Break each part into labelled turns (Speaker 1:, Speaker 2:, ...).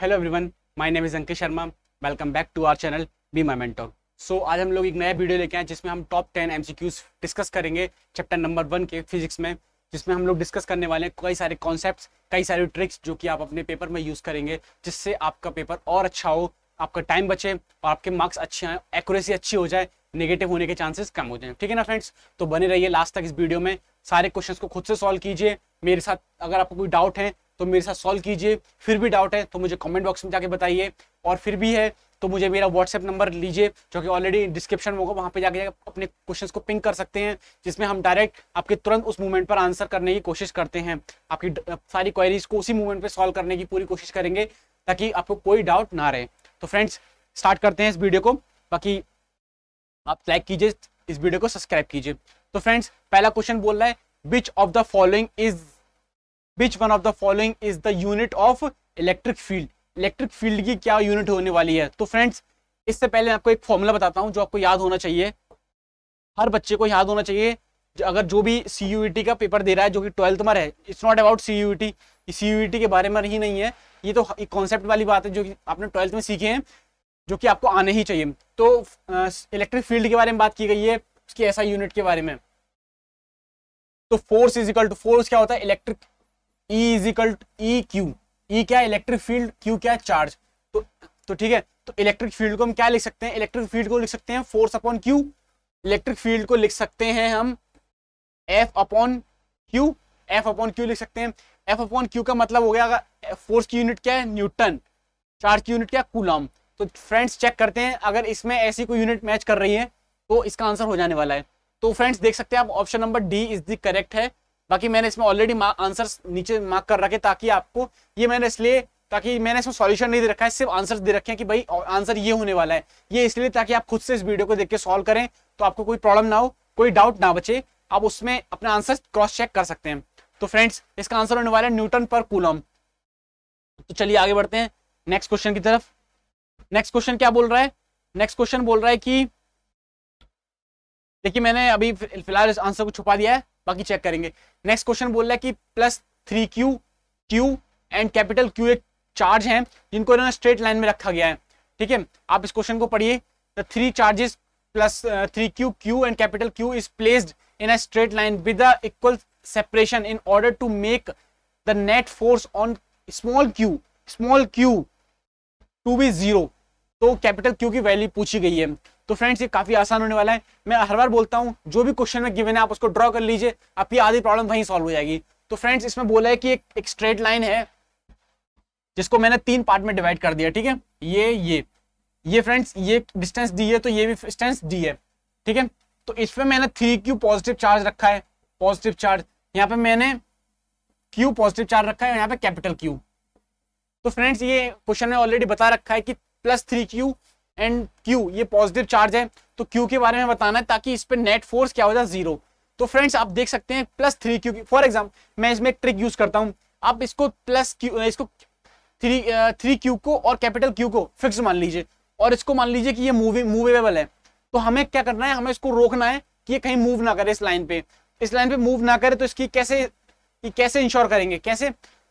Speaker 1: hello everyone my name is Ankit Sharma welcome back to our channel be my mentor so आज हम लोग एक नया वीडियो लेके आए जिसमें हम टॉप टेन एम डिस्कस करेंगे चैप्टर नंबर वन के फिजिक्स में जिसमें हम लोग डिस्कस करने वाले हैं कई सारे कॉन्सेप्ट कई सारे ट्रिक्स जो कि आप अपने पेपर में यूज़ करेंगे जिससे आपका पेपर और अच्छा हो आपका टाइम बचे और आपके मार्क्स अच्छे आए एक्यूरेसी अच्छी हो जाए नेगेटिव होने के चांसेस कम हो जाए ठीक है ना फ्रेंड्स तो बने रहिए लास्ट तक इस वीडियो में सारे क्वेश्चंस को खुद से सॉल्व कीजिए मेरे साथ अगर आपको कोई डाउट है तो मेरे साथ सॉल्व कीजिए फिर भी डाउट है तो मुझे कमेंट बॉक्स में जाके बताइए और फिर भी है तो मुझे मेरा व्हाट्सएप नंबर लीजिए जो कि ऑलरेडी डिस्क्रिप्शन में होगा वहाँ पे जाके अपने क्वेश्चंस को पिंक कर सकते हैं जिसमें हम डायरेक्ट आपके तुरंत उस मूवमेंट पर आंसर करने की कोशिश करते हैं आपकी सारी क्वेरीज को उसी मूवमेंट पर सॉल्व करने की पूरी कोशिश करेंगे ताकि आपको कोई डाउट ना रहे तो फ्रेंड्स स्टार्ट करते हैं इस वीडियो को बाकी आप लाइक कीजिए इस वीडियो को सब्सक्राइब कीजिए तो फ्रेंड्स पहला क्वेश्चन बोल रहा है which of the following is which one of the following is the unit of electric field electric field की क्या यूनिट होने वाली है तो फ्रेंड्स इससे पहले आपको एक फॉर्मूला बताता हूँ जो आपको याद होना चाहिए हर बच्चे को याद होना चाहिए अगर जो भी सी e का पेपर दे रहा है जो कि ट्वेल्थ में है it's not about C U के बारे में ही नहीं है ये तो एक कॉन्सेप्ट वाली बात है जो कि आपने ट्वेल्थ में सीखे हैं जो कि आपको आने ही चाहिए तो इलेक्ट्रिक फील्ड के बारे में बात की गई है उसकी ऐसा यूनिट के बारे में तो force is equal to force क्या होता है electric E is equal E Q E क्या इलेक्ट्रिक फील्ड क्यू क्या चार्ज तो तो ठीक है तो इलेक्ट्रिक फील्ड को हम क्या लिख सकते हैं इलेक्ट्रिक फील्ड को लिख सकते हैं force upon Q electric field को लिख सकते हैं हम F upon Q F upon Q लिख सकते हैं एफ अपॉन क्यू का मतलब हो गया अगर फोर्स की यूनिट क्या है न्यूटन चार्ज की यूनिट क्या है कूलाम तो फ्रेंड्स चेक करते हैं अगर इसमें ऐसी कोई यूनिट मैच कर रही है तो इसका आंसर हो जाने वाला है तो फ्रेंड्स देख सकते हैं आप option number D is the correct है बाकी मैंने इसमें ऑलरेडी आंसर्स नीचे मार्क कर रखे ताकि आपको ये मैंने इसलिए ताकि मैंने इसमें सॉल्यूशन नहीं दे रखा है सिर्फ आंसर्स दे रखे हैं कि भाई आंसर ये होने वाला है ये इसलिए ताकि आप खुद से इस वीडियो को देख के सॉल्व करें तो आपको कोई प्रॉब्लम ना हो कोई डाउट ना बचे आप उसमें अपना आंसर क्रॉस चेक कर सकते हैं तो फ्रेंड्स इसका आंसर होने वाला है न्यूटन पर कूलम तो चलिए आगे बढ़ते हैं नेक्स्ट क्वेश्चन की तरफ नेक्स्ट क्वेश्चन क्या बोल रहा है नेक्स्ट क्वेश्चन बोल रहा है कि देखिए मैंने अभी फिलहाल इस आंसर को छुपा दिया है बाकी चेक करेंगे नेक्स्ट क्वेश्चन बोल रहा है कि plus three Q Q and capital Q एक चार्ज हैं जिनको इन्होंने स्ट्रेट लाइन में रखा गया है ठीक है आप इस क्वेश्चन को पढ़िए the three charges plus three Q Q and capital Q is placed in a straight line with the equal separation in order to make the net force on small Q small Q to be zero तो capital Q की value पूछी गई है तो friends ये काफी आसान होने वाला है मैं हर बार बोलता हूँ जो भी क्वेश्चन में गिवन है आप उसको ड्रॉ कर लीजिए आपकी आधी प्रॉब्लम वहीं सॉल्व हो जाएगी तो फ्रेंड्स इसमें बोला है कि एक, एक स्ट्रेट लाइन है जिसको मैंने तीन पार्ट में डिवाइड कर दिया ठीक है ये ये ये फ्रेंड्स ये डिस्टेंस डी है तो ये भी डिस्टेंस डी है ठीक है तो इसमें मैंने थ्री क्यू पॉजिटिव चार्ज रखा है पॉजिटिव चार्ज यहाँ पे मैंने क्यू पॉजिटिव चार्ज रखा है यहाँ पे कैपिटल क्यू तो फ्रेंड्स ये क्वेश्चन में ऑलरेडी बता रखा है कि plus three Q and Q ये पॉजिटिव चार्ज है तो क्यू के बारे में बताना है ताकि इस पर नेट फोर्स क्या हो जाए जीरो तो फ्रेंड्स आप देख सकते हैं plus three Q for example मैं इसमें एक ट्रिक यूज करता हूँ आप इसको प्लस क्यू इसको थ्री थ्री क्यू को और कैपिटल क्यू को फिक्स मान लीजिए और इसको मान लीजिए कि ये मूविंग मूवेबल है तो हमें क्या करना है हमें इसको रोकना है कि ये कहीं मूव ना करे इस लाइन पे इस लाइन पे मूव ना करे तो इसकी कैसे ये कैसे इंश्योर करेंगे कैसे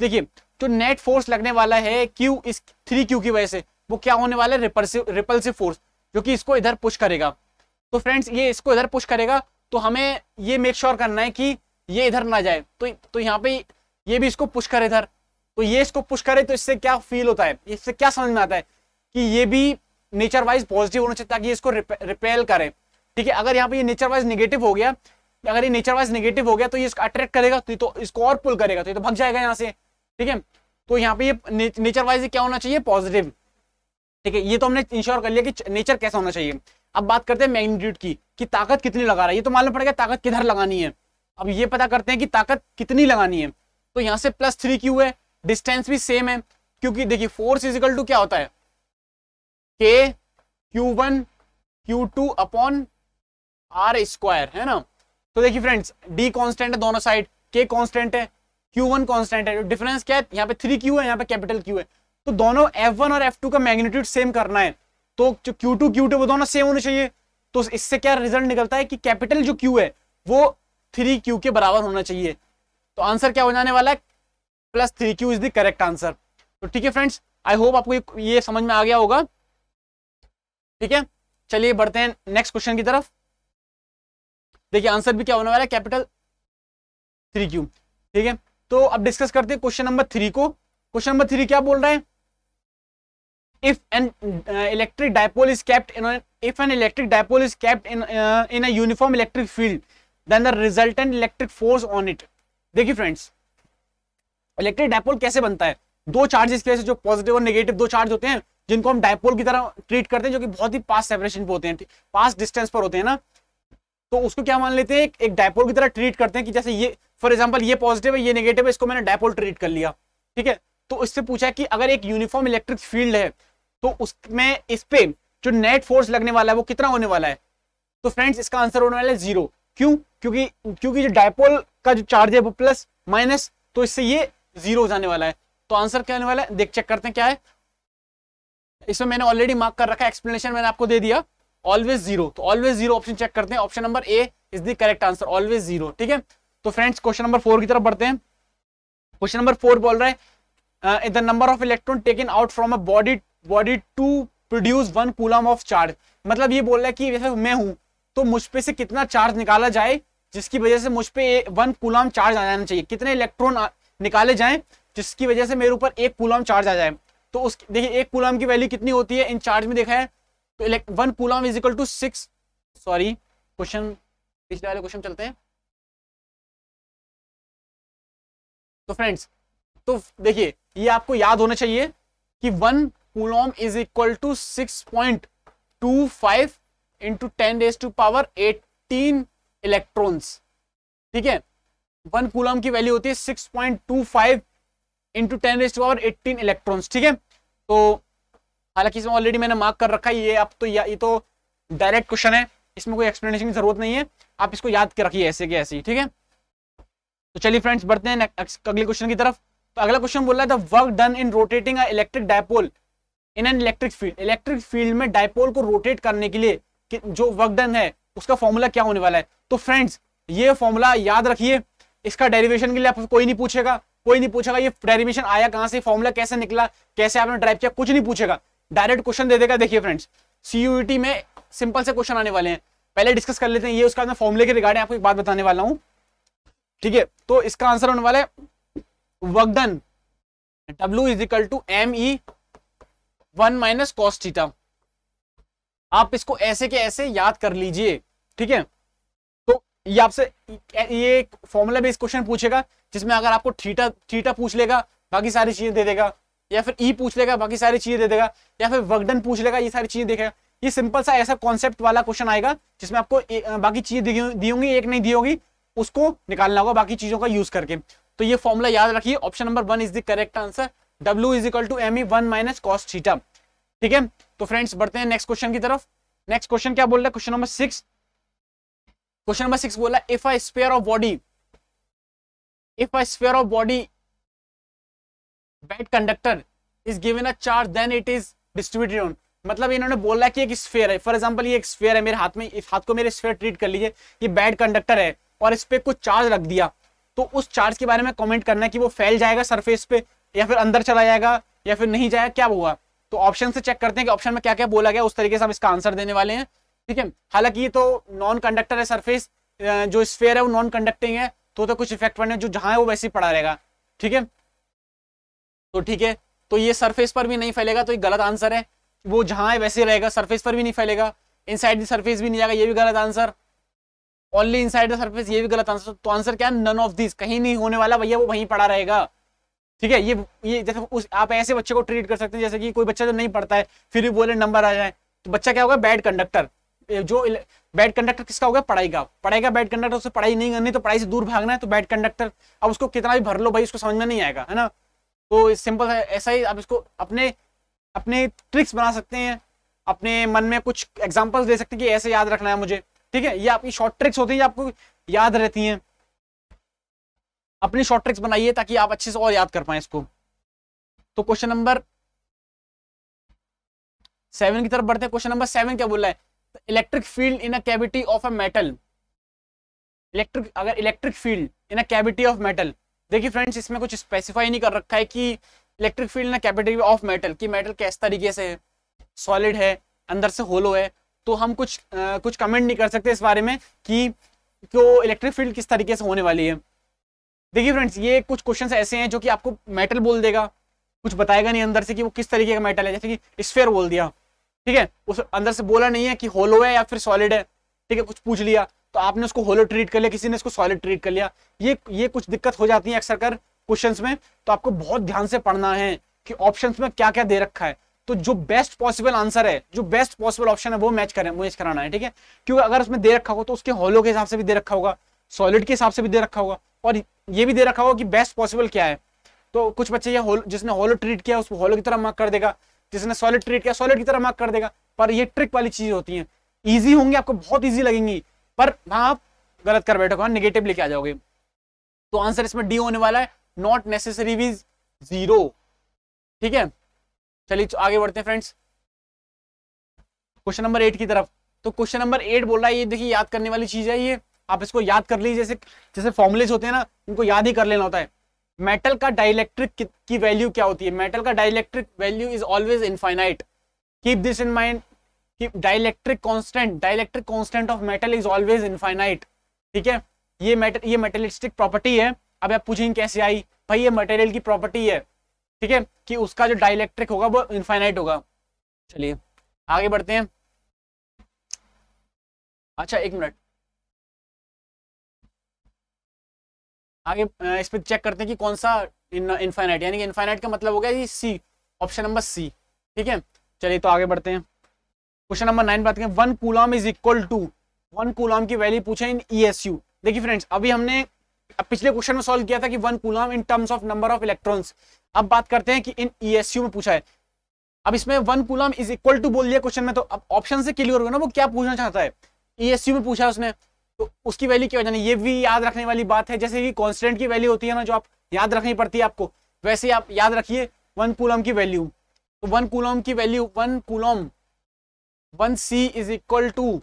Speaker 1: देखिए जो नेट फोर्स लगने वाला है क्यू इस थ्री क्यू की वजह से वो क्या होने वाला है रिपल्सिव फोर्स जो कि इसको इधर पुश करेगा तो फ्रेंड्स ये इसको इधर पुश करेगा तो हमें ये मेक श्योर sure करना है कि ये इधर ना जाए तो तो यहाँ पे ये भी इसको पुश करे इधर तो ये इसको पुश करे तो इससे क्या फील होता है इससे क्या समझ में आता है कि ये भी नेचर वाइज पॉजिटिव होना चाहिए ताकि इसको रिपेल करे ठीक है अगर यहाँ पे ये नेचर वाइज निगेटिव हो गया अगर ये नेचर वाइज निगेटिव हो गया तो ये इसको अट्रैक्ट करेगा तो ये तो इसको और पुल करेगा तो ये तो भग जाएगा यहाँ से ठीक है तो यहाँ पे ये नेचर वाइज क्या होना चाहिए पॉजिटिव ठीक है ये तो हमने इंश्योर कर लिया कि नेचर कैसा होना चाहिए अब बात करते हैं मैग्नीट्यूड की कि ताकत कितनी लगा रहा है ये तो मालूम पड़ेगा ताकत किधर लगानी है अब ये पता करते हैं कि ताकत कितनी लगानी है तो यहाँ से प्लस थ्री क्यू है डिस्टेंस भी सेम है क्योंकि देखिए फोर्स इजिकल टू क्या होता है K Q one Q two upon R square है ना तो देखिए फ्रेंड्स डी कॉन्स्टेंट है दोनों साइड के कॉन्स्टेंट है क्यू वन कांस्टेंट है डिफरेंस क्या है यहाँ पे थ्री क्यू है यहाँ पे कैपिटल क्यू है तो दोनों F1 और F2 का मैग्नीट्यूड सेम करना है तो जो Q2 Q2 वो दोनों सेम होने चाहिए तो इससे क्या रिजल्ट निकलता है कि कैपिटल जो Q है वो 3Q के बराबर होना चाहिए तो आंसर क्या हो जाने वाला है plus three Q is the correct answer तो ठीक है फ्रेंड्स आई होप आपको ये, समझ में आ गया होगा ठीक है चलिए बढ़ते हैं नेक्स्ट क्वेश्चन की तरफ देखिए आंसर भी क्या होने वाला है कैपिटल थ्री क्यू ठीक है तो अब डिस्कस करते हैं क्वेश्चन नंबर थ्री को क्वेश्चन नंबर थ्री क्या बोल रहे हैं if an uh, electric dipole is kept in a, if an electric dipole is kept in uh, in a uniform electric field then the resultant electric force on it देखिए friends electric dipole कैसे बनता है दो charges की वजह से जो positive और नेगेटिव दो चार्ज होते हैं जिनको हम डायपोल की तरह ट्रीट करते हैं जो कि बहुत ही पास सेपरेशन पे होते हैं पास डिस्टेंस पर होते हैं ना तो उसको क्या मान लेते हैं एक, एक डायपोल की तरह ट्रीट करते हैं कि जैसे ये फॉर एग्जांपल ये पॉजिटिव है ये नेगेटिव है इसको मैंने डायपोल ट्रीट कर लिया ठीक है तो इससे पूछा कि अगर एक यूनिफॉर्म इलेक्ट्रिक फील्ड है तो उसमें इस पे जो नेट फोर्स लगने वाला है वो कितना होने वाला है तो फ्रेंड्स इसका आंसर होने वाला है जीरो क्यों क्योंकि क्योंकि जो डायपोल का जो चार्ज है वो प्लस माइनस तो इससे ये जीरो हो जाने वाला है तो आंसर क्या होने वाला है देख चेक करते हैं क्या है इसमें मैंने ऑलरेडी मार्क कर रखा है एक्सप्लेनेशन मैंने आपको दे दिया ऑलवेज जीरो तो ऑलवेज जीरो ऑप्शन चेक करते हैं option number A is the correct answer always zero ठीक है तो फ्रेंड्स क्वेश्चन नंबर फोर की तरफ बढ़ते हैं क्वेश्चन नंबर फोर बोल रहा है uh, the number of electron taken out from a body body to produce one coulomb of charge मतलब ये बोल रहा है कि जैसे मैं हूं तो मुझ पे से कितना चार्ज निकाला जाए जिसकी वजह से मुझ पे वन कूलाम चार्ज आ जाना चाहिए कितने इलेक्ट्रॉन निकाले जाएं जिसकी वजह से मेरे ऊपर एक कूलाम चार्ज आ जाए तो उस देखिए एक कूलाम की वैल्यू कितनी होती है इन चार्ज में देखा है तो one coulomb is equal to six sorry question पिछले वाले क्वेश्चन चलते हैं तो फ्रेंड्स तो देखिए ये आपको याद होना चाहिए कि one coulomb is equal to six point two five into ten raise to power eighteen electrons ठीक है वन कूलॉम की वैल्यू होती है six point two five into ten raise to power eighteen electrons ठीक है तो हालांकि इसमें ऑलरेडी मैंने मार्क कर रखा है ये आप तो ये तो डायरेक्ट क्वेश्चन है इसमें कोई एक्सप्लेनेशन की जरूरत नहीं है आप इसको याद के रखिए ऐसे के ऐसे ही ठीक है तो चलिए फ्रेंड्स बढ़ते हैं अगले क्वेश्चन की तरफ तो अगला क्वेश्चन बोल रहा है work done in rotating electric dipole in an electric field electric field में डायपोल को रोटेट करने के लिए कि जो वर्क डन है उसका फॉर्मूला क्या होने वाला है तो फ्रेंड्स ये फॉर्मूला याद रखिए इसका डेरिवेशन के लिए आपको कोई नहीं पूछेगा कोई नहीं पूछेगा ये डेरिवेशन आया कहां से फॉर्मूला कैसे निकला कैसे आपने ड्राइव किया कुछ नहीं पूछेगा डायरेक्ट क्वेश्चन दे देगा देखिए फ्रेंड्स सीयूईटी में सिंपल से क्वेश्चन आने वाले हैं पहले डिस्कस कर लेते हैं ये उसका फॉर्मूले के रिगार्डिंग आपको एक बात बताने वाला हूँ ठीक है तो इसका आंसर होने वाला है done W is equal to M E one minus cos theta आप इसको ऐसे के ऐसे याद कर लीजिए ठीक है तो ये आपसे ये एक फॉर्मूला इस क्वेश्चन पूछेगा जिसमें अगर आपको थीटा थीटा पूछ लेगा बाकी सारी चीजें दे देगा या फिर ई e पूछ लेगा बाकी सारी चीजें दे देगा या फिर वर्कडन पूछ लेगा ये सारी चीजें देखेगा ये सिंपल सा ऐसा कॉन्सेप्ट वाला क्वेश्चन आएगा जिसमें आपको बाकी चीजें दी होंगी एक नहीं दी होगी उसको निकालना होगा बाकी चीजों का यूज करके तो ये फॉर्मुला याद रखिए option number one is the correct answer W is equal to M E one minus cos theta ठीक है तो फ्रेंड्स बढ़ते हैं नेक्स्ट क्वेश्चन की तरफ नेक्स्ट क्वेश्चन क्या बोल रहा है question number six question number six बोला if a sphere of body if a sphere of body bad conductor is given a charge then it is distributed on मतलब इन्होंने बोला कि एक स्फेयर है फॉर एग्जाम्पल ये एक स्फेयर है मेरे हाथ में इस हाथ को मेरे स्फेयर ट्रीट कर लीजिए ये बैड कंडक्टर है और इस पर कुछ चार्ज रख दिया तो उस चार्ज के बारे में कमेंट करना कि वो फैल जाएगा सरफेस पे या फिर अंदर चला जाएगा या फिर नहीं जाएगा क्या हुआ तो ऑप्शन से चेक करते हैं कि ऑप्शन में क्या क्या बोला गया उस तरीके से हम इसका आंसर देने वाले हैं ठीक है हालांकि ये तो नॉन कंडक्टर है सरफेस जो स्फेयर है वो नॉन कंडक्टिंग है तो तो कुछ इफेक्ट पड़ने जो जहां है वो वैसे ही पड़ा रहेगा ठीक है तो ठीक है तो ये सरफेस पर भी नहीं फैलेगा तो ये गलत आंसर है वो जहां है वैसे रहेगा सरफेस पर भी नहीं फैलेगा इनसाइड साइड सरफेस भी नहीं जाएगा ये भी गलत answer only inside the surface ये भी गलत आंसर तो आंसर क्या नन ऑफ दिस कहीं नहीं होने वाला भैया वो वहीं पड़ा रहेगा ठीक है ये ये जैसे उस आप ऐसे बच्चे को ट्रीट कर सकते हैं जैसे कि कोई बच्चा जो नहीं पढ़ता है फिर भी बोले नंबर आ जाए तो बच्चा क्या होगा बैड कंडक्टर जो बैड कंडक्टर किसका होगा पढ़ाई का पढ़ाई का बैड कंडक्टर उससे पढ़ाई नहीं करनी तो पढ़ाई से दूर भागना है तो बैड कंडक्टर अब उसको कितना भी भर लो भाई उसको समझ में नहीं आएगा है ना तो सिंपल है ऐसा ही आप इसको अपने अपने ट्रिक्स बना सकते हैं अपने मन में कुछ एग्जाम्पल्स दे सकते हैं कि ऐसे याद रखना है मुझे ठीक है ये आपकी शॉर्ट ट्रिक्स होती है आपको याद रहती हैं अपनी शॉर्ट ट्रिक्स बनाइए ताकि आप अच्छे से और याद कर पाए इसको तो क्वेश्चन नंबर सेवन की तरफ बढ़ते हैं क्वेश्चन नंबर सेवन क्या बोल रहा है electric field in a cavity of a metal electric अगर electric field in a cavity of metal देखिए फ्रेंड्स इसमें कुछ स्पेसिफाई नहीं कर रखा है कि electric field in a cavity of metal कि मेटल किस तरीके से है सॉलिड है अंदर से होलो है तो हम कुछ आ, कुछ कमेंट नहीं कर सकते इस बारे में कि क्यों इलेक्ट्रिक फील्ड किस तरीके से होने वाली है देखिए फ्रेंड्स ये कुछ क्वेश्चन ऐसे हैं जो कि आपको मेटल बोल देगा कुछ बताएगा नहीं अंदर से कि वो किस तरीके का मेटल है जैसे कि स्फेयर बोल दिया ठीक है उस अंदर से बोला नहीं है कि होलो है या फिर सॉलिड है ठीक है कुछ पूछ लिया तो आपने उसको होलो ट्रीट कर लिया किसी ने उसको सॉलिड ट्रीट कर लिया ये ये कुछ दिक्कत हो जाती है अक्सर कर क्वेश्चन में तो आपको बहुत ध्यान से पढ़ना है कि ऑप्शन में क्या क्या दे रखा है तो जो बेस्ट पॉसिबल आंसर है जो बेस्ट पॉसिबल ऑप्शन है वो मैच करें मैच कराना है ठीक है क्योंकि अगर उसमें दे रखा हो तो उसके हॉलो के हिसाब से भी दे रखा होगा सॉलिड के हिसाब से भी दे रखा होगा और ये भी दे रखा होगा कि बेस्ट पॉसिबल क्या है तो कुछ बच्चे ये होल जिसने हॉलो ट्रीट किया उसको हॉलो की तरह मार्क कर देगा जिसने सॉलिड ट्रीट किया सॉलिड की तरह मार्क कर देगा पर ये ट्रिक वाली चीज होती है ईजी होंगी आपको बहुत ईजी लगेंगी पर हाँ आप गलत कर बैठोगे हाँ निगेटिव लेके आ जाओगे तो आंसर इसमें डी होने वाला है नॉट नेसेसरी विज जीरो ठीक है चलिए तो आगे बढ़ते हैं फ्रेंड्स क्वेश्चन नंबर एट की तरफ तो क्वेश्चन नंबर एट बोल रहा है ये देखिए याद करने वाली चीज है ये आप इसको याद कर लीजिए जैसे जैसे फॉर्मुलेज होते हैं ना उनको याद ही कर लेना होता है मेटल का डायलेक्ट्रिक की वैल्यू क्या होती है मेटल का dielectric value is always infinite keep this in mind की dielectric constant dielectric constant of metal is always infinite ठीक है ये मेटल ये मेटेलिस्टिक प्रॉपर्टी है अब आप पूछेंगे कैसे आई भाई ये मटेरियल की प्रॉपर्टी है ठीक है कि उसका जो डाइलेक्ट्रिक होगा वो इनफाइनाइट होगा चलिए आगे बढ़ते हैं अच्छा एक मिनट आगे इस पर चेक करते हैं कि कौन सा इनफाइनाइट यानी कि इनफाइनाइट का मतलब हो गया सी ऑप्शन नंबर सी ठीक है चलिए तो आगे बढ़ते हैं क्वेश्चन नंबर नाइन बात करें one coulomb is equal to one coulomb की वैल्यू पूछे इन ई e देखिए फ्रेंड्स अभी हमने अब पिछले क्वेश्चन में सॉल्व किया था कि one coulomb in terms of number of electrons अब बात करते हैं कि इन ईएसयू e में पूछा है अब इसमें one coulomb is equal to बोल दिया क्वेश्चन में तो अब ऑप्शन से क्लियर होगा ना वो क्या पूछना चाहता है ईएसयू e में पूछा है उसने तो उसकी वैल्यू क्या हो जानी ये भी याद रखने वाली बात है जैसे कि कॉन्स्टेंट की वैल्यू होती है ना जो आप याद रखनी पड़ती है आपको वैसे आप याद रखिए वन कूलम की वैल्यू तो वन कूलम की value one coulomb one C is equal to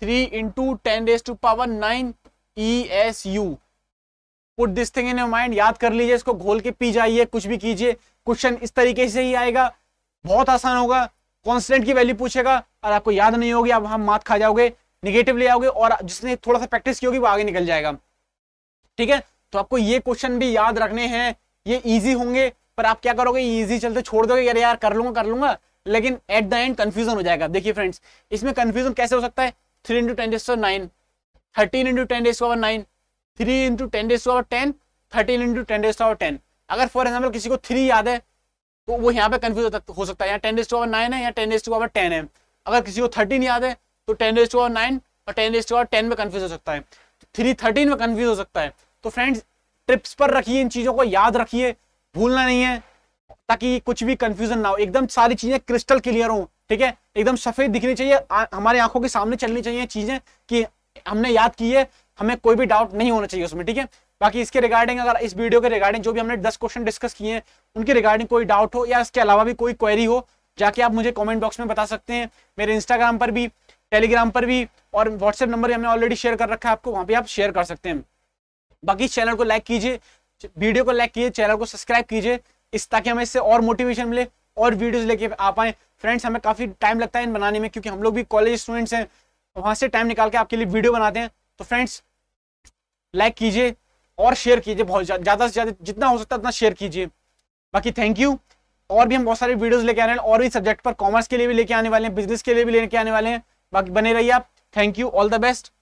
Speaker 1: three into ten raise to power nine E S U put this thing in your mind याद कर लीजिए इसको घोल के पी जाइए कुछ भी कीजिए क्वेश्चन इस तरीके से ही आएगा बहुत आसान होगा कॉन्स्टेंट की वैल्यू पूछेगा और आपको याद नहीं होगी आप हम मात खा जाओगे निगेटिव ले आओगे और जिसने थोड़ा सा प्रैक्टिस की होगी वो आगे निकल जाएगा ठीक है तो आपको ये क्वेश्चन भी याद रखने हैं ये इजी होंगे पर आप क्या करोगे इजी चलते छोड़ दोगे यार यार कर लूंगा कर लूंगा लेकिन एट द एंड कंफ्यूजन हो जाएगा देखिए फ्रेंड्स इसमें कंफ्यूजन कैसे हो सकता है three into ten raised nine thirteen into ten raised nine three into ten raise power ten thirteen into ten raise power ten अगर फॉर एग्जाम्पल किसी को थ्री याद है तो वो यहाँ पे कंफ्यूज हो सकता है यहाँ टेन डेज पावर नाइन है या ten raise to power ten है अगर किसी को थर्टीन याद है तो ten raise to power nine और ten raise to power ten में कन्फ्यूज हो सकता है थ्री थर्टीन में कन्फ्यूज हो सकता है तो फ्रेंड्स ट्रिप्स पर रखिए इन चीज़ों को याद रखिए भूलना नहीं है ताकि कुछ भी कंफ्यूजन ना हो एकदम सारी चीज़ें क्रिस्टल क्लियर हों ठीक है एकदम सफेद दिखनी चाहिए आ, हमारे आंखों के सामने चलनी चाहिए चीज़ें कि हमने याद की है हमें कोई भी डाउट नहीं होना चाहिए उसमें ठीक है बाकी इसके रिगार्डिंग अगर इस वीडियो के रिगार्डिंग जो भी हमने दस क्वेश्चन डिस्कस किए हैं उनके रिगार्डिंग कोई डाउट हो या इसके अलावा भी कोई क्वेरी हो जाके आप मुझे कमेंट बॉक्स में बता सकते हैं मेरे इंस्टाग्राम पर भी टेलीग्राम पर भी और व्हाट्सएप नंबर हमने ऑलरेडी शेयर कर रखा है आपको वहाँ पर आप शेयर कर सकते हैं बाकी चैनल को लाइक कीजिए वीडियो को लाइक कीजिए चैनल को सब्सक्राइब कीजिए इस ताकि हमें इससे और मोटिवेशन मिले और वीडियोस लेके आ पाए फ्रेंड्स हमें काफ़ी टाइम लगता है इन बनाने में क्योंकि हम लोग भी कॉलेज स्टूडेंट्स हैं तो वहाँ से टाइम निकाल के आपके लिए वीडियो बनाते हैं तो फ्रेंड्स लाइक कीजिए और शेयर कीजिए बहुत ज़्यादा से ज़्यादा जितना हो सकता है उतना शेयर कीजिए बाकी थैंक यू और भी हम बहुत सारे वीडियोस लेके आने और भी सब्जेक्ट पर कॉमर्स के लिए भी लेके आने वाले हैं बिजनेस के लिए भी लेके आने वाले हैं बाकी बने रहिए आप thank you all the best